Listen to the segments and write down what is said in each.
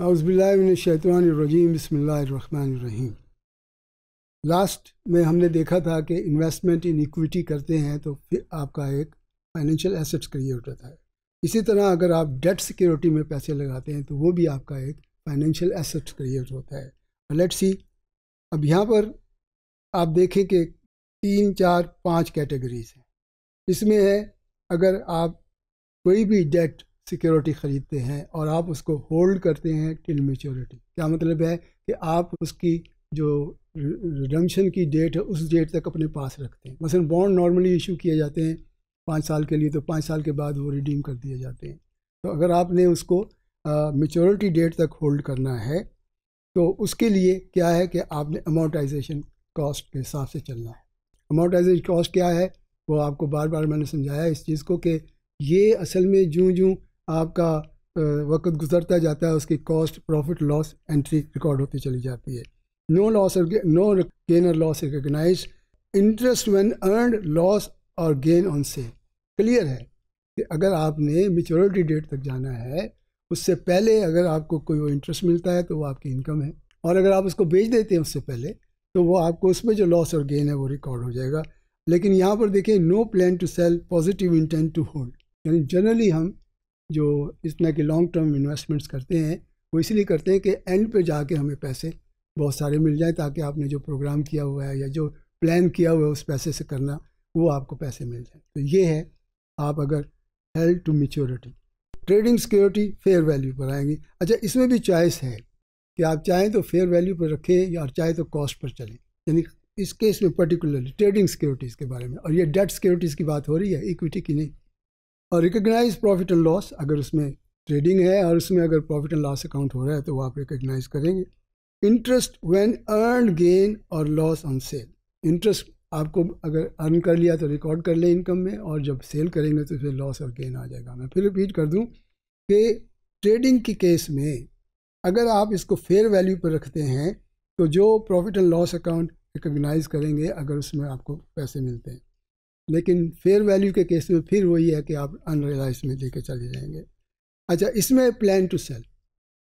अज़बिल्लाशैतरजीम बसमीम लास्ट में हमने देखा था कि इन्वेस्टमेंट इन इक्विटी करते हैं तो फिर आपका एक फाइनेंशियल एसेट्स क्रिएट होता है इसी तरह अगर आप डेट सिक्योरिटी में पैसे लगाते हैं तो वो भी आपका एक फाइनेंशियल एसेट्स क्रिएट होता है लेट सी अब यहाँ पर आप देखें कि तीन चार पाँच कैटेगरीज हैं इसमें है अगर आप कोई भी डेट सिक्योरिटी ख़रीदते हैं और आप उसको होल्ड करते हैं टिल मेच्योरिटी क्या मतलब है कि आप उसकी जो रिडम्शन की डेट है उस डेट तक अपने पास रखते हैं मसलन बॉन्ड नॉर्मली इशू किए जाते हैं पाँच साल के लिए तो पाँच साल के बाद वो रिडीम कर दिए जाते हैं तो अगर आपने उसको मेच्योरिटी डेट तक होल्ड करना है तो उसके लिए क्या है कि आपने अमाउंटाइजेशन कॉस्ट के हिसाब से चलना है अमोटाइजेशन कॉस्ट क्या है वो आपको बार बार मैंने समझाया इस चीज़ को कि ये असल में जूँ जूँ आपका वक्त गुजरता जाता है उसकी cost profit loss entry record होती चली जाती है नो लॉस नो गेन और loss recognise interest when earn loss और गेन ऑन सेल क्लियर है कि अगर आपने मेचोरिटी डेट तक जाना है उससे पहले अगर आपको कोई वो इंटरेस्ट मिलता है तो वो आपकी इनकम है और अगर आप उसको बेच देते हैं उससे पहले तो वो आपको उसमें जो लॉस और गेन है वो रिकॉर्ड हो जाएगा लेकिन यहाँ पर देखें no plan to sell positive intent to hold यानी जनरली हम जो इस तरह के लॉन्ग टर्म इन्वेस्टमेंट्स करते हैं वो इसलिए करते हैं कि एंड पे जाके हमें पैसे बहुत सारे मिल जाए ताकि आपने जो प्रोग्राम किया हुआ है या जो प्लान किया हुआ है उस पैसे से करना वो आपको पैसे मिल जाए तो ये है आप अगर held to maturity trading security fair value पर आएंगी अच्छा इसमें भी चॉइस है कि आप चाहें तो फेयर वैल्यू पर रखें या चाहे तो कॉस्ट पर चलें यानी इस केस में पर्टिकुलरली ट्रेडिंग सिक्योरिटीज़ के बारे में और ये डेट सिक्योरिटीज़ की बात हो रही है इक्विटी की नहीं और रिकग्नाइज प्रॉफिट एंड लॉस अगर उसमें ट्रेडिंग है और उसमें अगर प्रॉफिट एंड लॉस अकाउंट हो रहा है तो वो आप रिकग्नाइज करेंगे इंटरेस्ट व्हेन अर्न गेन और लॉस ऑन सेल इंटरेस्ट आपको अगर अर्न कर लिया तो रिकॉर्ड कर लें इनकम में और जब सेल करेंगे तो फिर लॉस और गेन आ जाएगा मैं फिर रिपीट कर दूँ कि ट्रेडिंग के केस में अगर आप इसको फेयर वैल्यू पर रखते हैं तो जो profit and loss account recognise करेंगे अगर उसमें आपको पैसे मिलते हैं लेकिन फेयर वैल्यू के केस में फिर वही है कि आप अनरियलाइज में लेके चले जाएंगे अच्छा इसमें प्लान टू सेल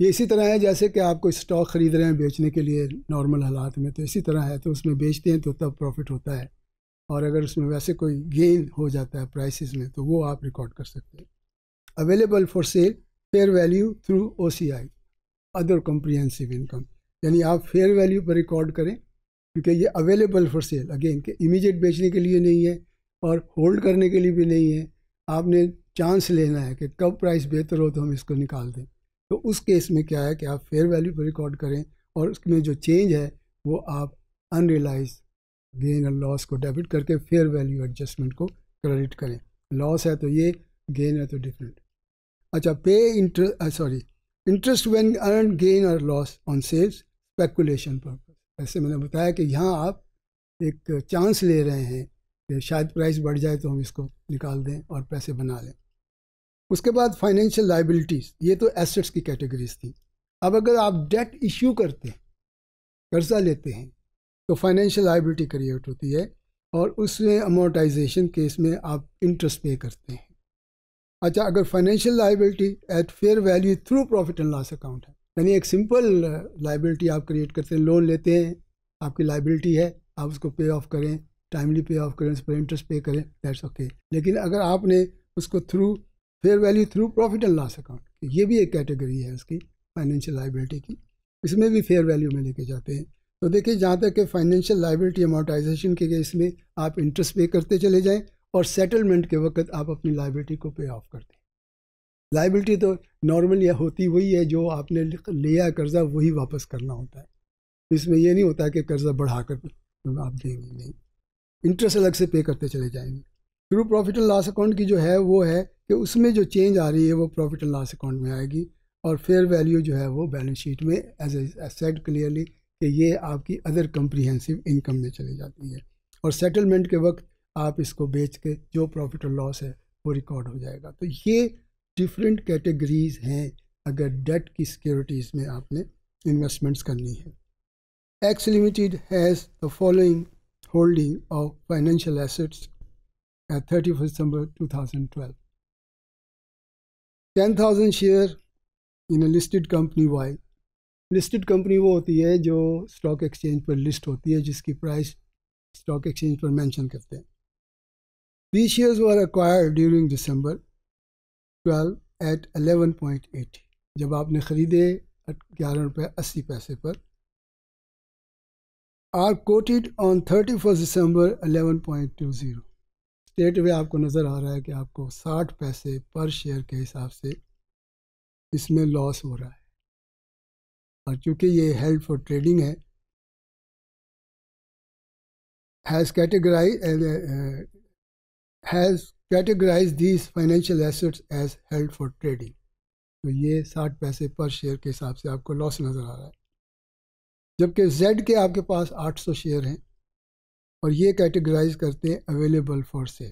ये इसी तरह है जैसे कि आप कोई स्टॉक ख़रीद रहे हैं बेचने के लिए नॉर्मल हालात में तो इसी तरह है तो उसमें बेचते हैं तो तब प्रॉफिट होता है और अगर उसमें वैसे कोई गेन हो जाता है प्राइसिस में तो वो आप रिकॉर्ड कर सकते हैं available for sale fair value through O C I other comprehensive income यानी आप फेयर वैल्यू पर रिकॉर्ड करें क्योंकि ये अवेलेबल फॉर सेल अगेन के इमीजिएट बेचने के लिए नहीं है और होल्ड करने के लिए भी नहीं है आपने चांस लेना है कि कब प्राइस बेहतर हो तो हम इसको निकाल दें तो उस केस में क्या है कि आप फेयर वैल्यू पर रिकॉर्ड करें और उसमें जो चेंज है वो आप अनरियलाइज गेन और लॉस को डेबिट करके फेयर वैल्यू एडजस्टमेंट को क्रेडिट करें लॉस है तो ये गेन है तो डिफरेंट अच्छा पे interest sorry interest when earn gain और लॉस ऑन सेल्स स्पेकुलेशन पर ऐसे मैंने बताया कि यहाँ आप एक चांस ले रहे हैं शायद प्राइस बढ़ जाए तो हम इसको निकाल दें और पैसे बना लें उसके बाद फाइनेंशियल लाइबिलिटीज़ ये तो एसेट्स की कैटेगरीज थी अब अगर आप डेट इश्यू करते हैं कर्जा लेते हैं तो फाइनेंशियल लाइबिलिटी क्रिएट होती है और उसमें अमोटाइजेशन केस में आप इंटरेस्ट पे करते हैं अच्छा अगर financial liability at fair value through profit and loss account है यानी एक सिंपल लाइबिलिटी uh, आप क्रिएट करते हैं लोन लेते हैं आपकी लाइबिलिटी है आप उसको पे ऑफ करें टाइमली पे ऑफ करें उस पर इंटरेस्ट पे करें दैट्स ओके लेकिन अगर आपने उसको through fair value through profit and loss account ये भी एक कैटेगरी है उसकी फाइनेंशियल लाइबिलिटी की इसमें भी फेयर वैल्यू में लेके जाते हैं तो देखिए जहाँ तक कि फाइनेंशियल लाइबिलिटी अमाउटाइजेशन के लिए इसमें आप इंटरेस्ट पे करते चले जाएँ और सेटलमेंट के वक्त आप अपनी लाइबिलिटी को पे ऑफ कर दें लाइबिलिटी तो नॉर्मल या होती वही है जो आपने लिया कर्ज़ा वही वापस करना होता है इसमें यह नहीं होता कि कर्ज़ा बढ़ा कर आप देंगे नहीं इंटरेस्ट अलग से पे करते चले जाएंगे through profit and loss account की जो है वो है कि उसमें जो चेंज आ रही है वो प्रॉफिट एंड लॉस अकाउंट में आएगी और फेयर वैल्यू जो है वो बैलेंस शीट में एज ए सेट क्लियरली कि ये आपकी अदर कंप्रीहेंसिव इनकम में चली जाती है और सेटलमेंट के वक्त आप इसको बेच के जो प्रॉफिट और लॉस है वो रिकॉर्ड हो जाएगा तो ये डिफरेंट कैटेगरीज हैं अगर डेट की सिक्योरिटीज़ में आपने इन्वेस्टमेंट्स करनी है X limited has the following holding of financial assets at 31st December 2012. 10,000 share in a listed company Y listed company वो होती है जो स्टॉक एक्सचेंज पर लिस्ट होती है जिसकी प्राइस स्टॉक एक्सचेंज पर मेंशन करते हैं the shares were acquired during December 12 at 11.80 जब आपने ख़रीदे ग्यारह रुपये अस्सी पैसे पर are quoted on 31st December 11.20 state वे आपको नज़र आ रहा है कि आपको 60 पैसे पर शेयर के हिसाब से इसमें लॉस हो रहा है और चूँकि ये हेल्ड फॉर ट्रेडिंग है has categorise has categorise these financial assets as held for trading तो ये साठ पैसे पर शेयर के हिसाब से आपको लॉस नज़र आ रहा है जबकि जेड के आपके पास 800 शेयर हैं और ये कैटेगराइज करते हैं अवेलेबल फॉर सेल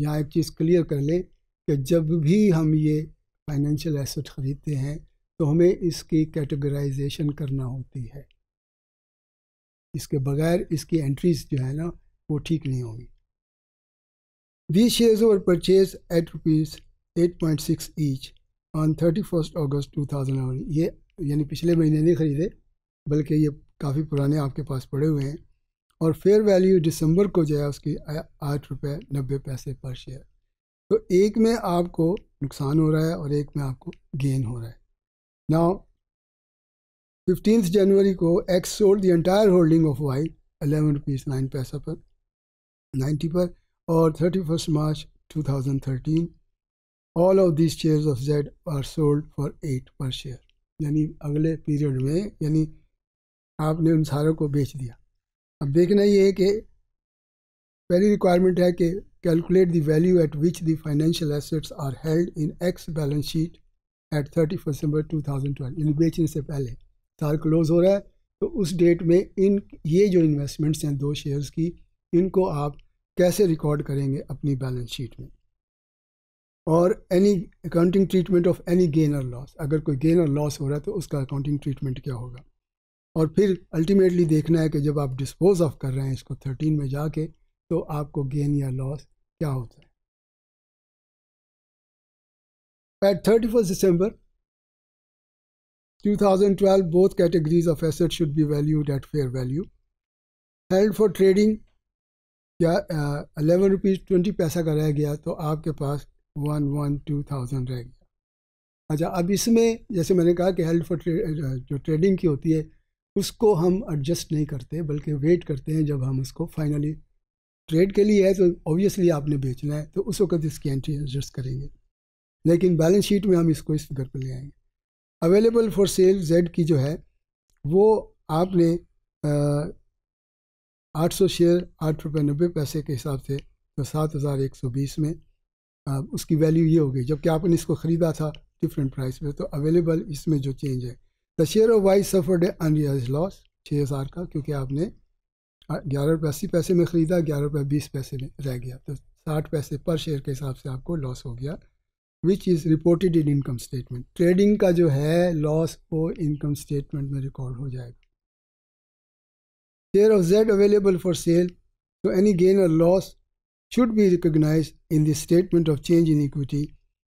यहाँ एक चीज़ क्लियर कर लें कि जब भी हम ये फाइनेंशियल एसेट ख़रीदते हैं तो हमें इसकी कैटेगराइजेशन करना होती है इसके बगैर इसकी एंट्रीज जो है ना वो ठीक नहीं होगी the shares were purchase at rupees at point six each on thirty first August two thousand ये यानी पिछले महीने नहीं ख़रीदे बल्कि ये काफ़ी पुराने आपके पास पड़े हुए हैं और फेयर वैल्यू दिसंबर को जो है उसकी आठ रुपये नब्बे पैसे पर शेयर तो एक में आपको नुकसान हो रहा है और एक में आपको गेन हो रहा है नाउ फिफ्टीन जनवरी को X sold the entire holding of Y eleven rupees nine paisa per ninety per और thirty first March two thousand thirteen all of this share of Z are sold for eight per share यानी अगले period में यानी आपने उन सारों को बेच दिया अब देखना ये है कि पहली रिक्वायरमेंट है कि calculate the value at which the financial assets are held in X balance sheet at thirty first December two thousand twelve इन्हें बेचने से पहले साल क्लोज हो रहा है तो उस डेट में इन ये जो इन्वेस्टमेंट्स हैं दो शेयर्स की इनको आप कैसे रिकॉर्ड करेंगे अपनी बैलेंस शीट में और any accounting treatment of any gain और लॉस अगर कोई गेन और लॉस हो रहा है तो उसका अकाउंटिंग ट्रीटमेंट क्या होगा और फिर अल्टीमेटली देखना है कि जब आप डिस्पोज ऑफ कर रहे हैं इसको थर्टीन में जाके तो आपको गेन या लॉस क्या होता है at At 31st December 2012, both categories of asset should be valued at fair value held for trading या अलेवन रुपीज़ ट्वेंटी पैसा का रह गया तो आपके पास वन वन टू थाउजेंड रह गया अच्छा अब इसमें जैसे मैंने कहा कि हेल्ड फॉर uh, जो ट्रेडिंग की होती है उसको हम एडजस्ट नहीं करते बल्कि वेट करते हैं जब हम उसको फाइनली ट्रेड के लिए है तो ऑब्वियसली आपने बेचना है तो उस वक्त इसकी एंट्री एडजस्ट करेंगे लेकिन बैलेंस शीट में हम इसको इस फिगर पर ले आएंगे अवेलेबल फॉर सेल जेड की जो है वो आपने आठ सौ शेयर आठ रुपये नब्बे पैसे के हिसाब से तो सात हज़ार एक सौ बीस में आ, उसकी वैल्यू ये हो गई जबकि आपने इसको ख़रीदा था डिफरेंट प्राइस पे तो अवेलेबल इसमें जो चेंज है the share of Y's suffered unrealised loss छः हज़ार का क्योंकि आपने ग्यारह रुपये अस्सी पैसे में ख़रीदा ग्यारह रुपये बीस पैसे में रह गया तो साठ पैसे पर शेयर के हिसाब से आपको लॉस हो गया which is reported in income statement trading का जो है लॉस वो इनकम स्टेटमेंट में रिकॉर्ड हो जाएगा share of Z available for sale तो एनी गेन और loss should be recognise in the statement of change in equity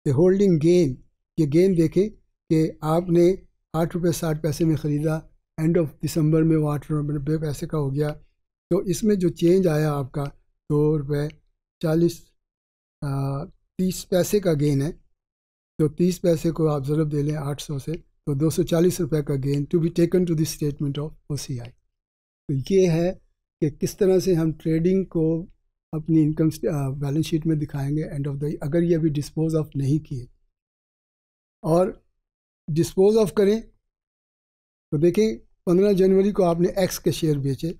the holding gain ये गेन देखें कि आपने आठ रुपये साठ पैसे में ख़रीदा एंड ऑफ दिसंबर में वो आठ रुपये पैसे का हो गया तो इसमें जो चेंज आया आपका दो रुपये चालीस तीस पैसे का गेन है तो तीस पैसे को आप ज़रूर दे लें आठ सौ से तो दो सौ चालीस रुपये का gain to be taken to this statement of O C I तो ये है कि किस तरह से हम ट्रेडिंग को अपनी इनकम बैलेंस शीट में दिखाएंगे एंड ऑफ द अगर ये अभी डिस्पोज ऑफ नहीं किए और डिस्पोज ऑफ करें तो देखें पंद्रह जनवरी को आपने एक्स के शेयर बेचे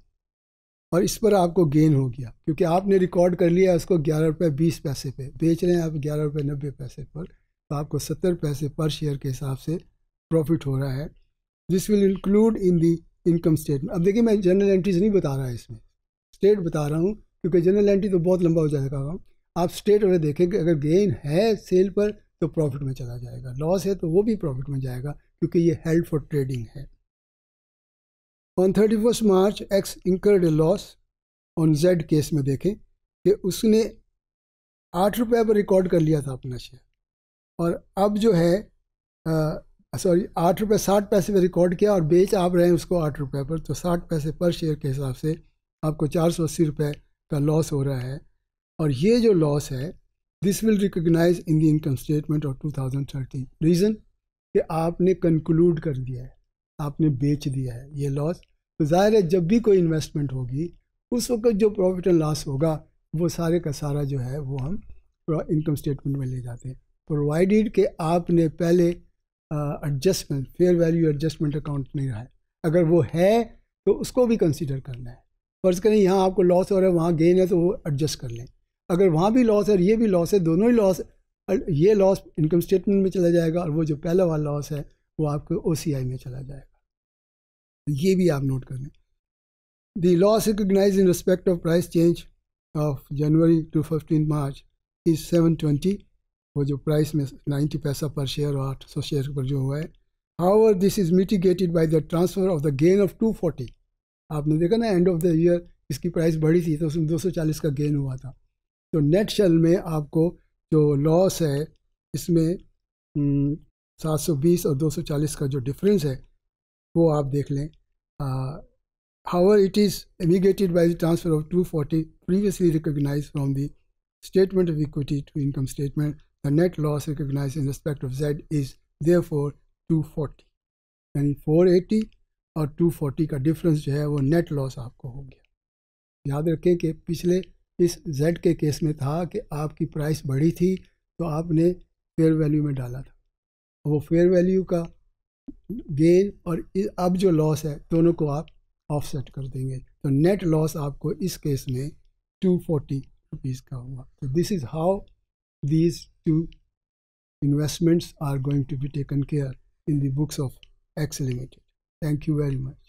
और इस पर आपको गेन हो गया क्योंकि आपने रिकॉर्ड कर लिया उसको ग्यारह रुपये बीस पैसे पे बेच रहे हैं आप ग्यारह रुपये नब्बे पैसे पर तो आपको सत्तर पैसे पर शेयर के हिसाब से प्रॉफिट हो रहा है this will include in the income statement अब देखिए मैं जनरल एंट्रीज नहीं बता रहा है इसमें स्टेट बता रहा हूँ क्योंकि जनरल एंट्री तो बहुत लंबा हो जाएगा आप स्टेट वाले देखेंगे अगर गेन है सेल पर तो प्रॉफिट में चला जाएगा लॉस है तो वो भी प्रॉफिट में जाएगा क्योंकि ये हेल्ड फॉर ट्रेडिंग है on thirty first March X incurred a loss on Z case में देखें कि उसने आठ रुपये पर रिकॉर्ड कर लिया था अपना शेयर और अब जो है सॉरी आठ रुपये साठ पैसे पर रिकॉर्ड किया और बेच आप रहे हैं उसको आठ रुपये पर तो साठ पैसे पर शेयर के हिसाब से आपको चार सौ अस्सी रुपये का लॉस हो रहा है और ये जो लॉस है this will recognise in the income statement of two thousand thirteen reason कि आपने कंक्लूड कर दिया है आपने बेच दिया है ये लॉस तो ज़ाहिर है जब भी कोई इन्वेस्टमेंट होगी उस वक्त जो प्रॉफिट एंड लॉस होगा वो सारे का सारा जो है वो हम इनकम स्टेटमेंट में ले जाते हैं प्रोवाइडेड कि आपने पहले adjustment fair value adjustment account नहीं रहा है अगर वो है तो उसको भी कंसिडर करना है फ़र्ज़ करें यहाँ आपको लॉस हो रहा है वहाँ गेन है तो वो एडजस्ट कर लें अगर वहाँ भी लॉस है और ये भी लॉस है दोनों ही लॉस ये लॉस इनकम स्टेटमेंट में चला जाएगा और वो जो पहला वाला लॉस है वो आपके ओ में चला जाएगा ये भी आप नोट कर लें the loss recognise in respect of price change of January to fifteen March is seven twenty वो जो प्राइस में नाइन्टी पैसा पर शेयर और आठ सौ शेयर पर जो हुआ है how this is mitigated by the transfer of the gain of two forty आपने देखा ना एंड ऑफ द ईयर इसकी प्राइस बढ़ी थी तो उसमें दो सौ चालीस का गेन हुआ था तो नेक्स्ट चैनल में आपको जो लॉस है इसमें हम्म, सात सौ बीस और दो सौ चालीस का जो डिफरेंस है वो आप देख लें however it is mitigated by the transfer of two forty previously recognise from the statement of equity to income statement, the net loss recognized in respect of Z is therefore 240. यानी 480 और 240 का difference जो है वो net loss आपको हो गया याद रखें कि पिछले इस जेड के केस में था कि आपकी प्राइस बढ़ी थी तो आपने फेयर वैल्यू में डाला था वो फेयर वैल्यू का गेन और अब जो लॉस है दोनों को आप ऑफसेट कर देंगे तो नेट लॉस आपको इस केस में टू फोर्टी रुपीज़ का हुआ तो this is how these two investments are going to be taken care in the books of X limited thank you very much